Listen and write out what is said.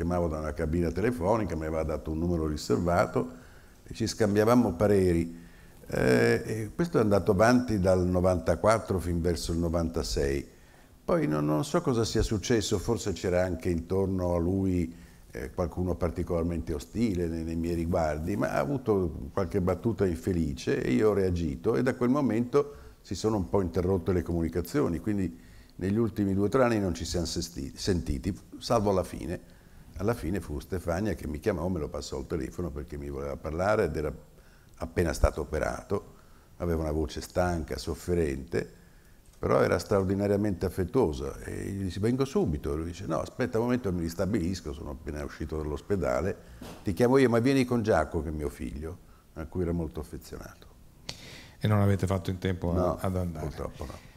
chiamavo da una cabina telefonica, mi aveva dato un numero riservato e ci scambiavamo pareri. Eh, questo è andato avanti dal 94 fin verso il 96. Poi non, non so cosa sia successo, forse c'era anche intorno a lui eh, qualcuno particolarmente ostile nei, nei miei riguardi, ma ha avuto qualche battuta infelice e io ho reagito e da quel momento si sono un po' interrotte le comunicazioni, quindi negli ultimi due o tre anni non ci siamo sentiti, salvo alla fine alla fine fu Stefania che mi chiamò, me lo passò al telefono perché mi voleva parlare ed era appena stato operato, aveva una voce stanca, sofferente, però era straordinariamente affettuosa e gli dice vengo subito, lui dice no aspetta un momento mi ristabilisco, sono appena uscito dall'ospedale, ti chiamo io ma vieni con Giacomo che è mio figlio, a cui era molto affezionato. E non avete fatto in tempo eh, no, ad andare? purtroppo no.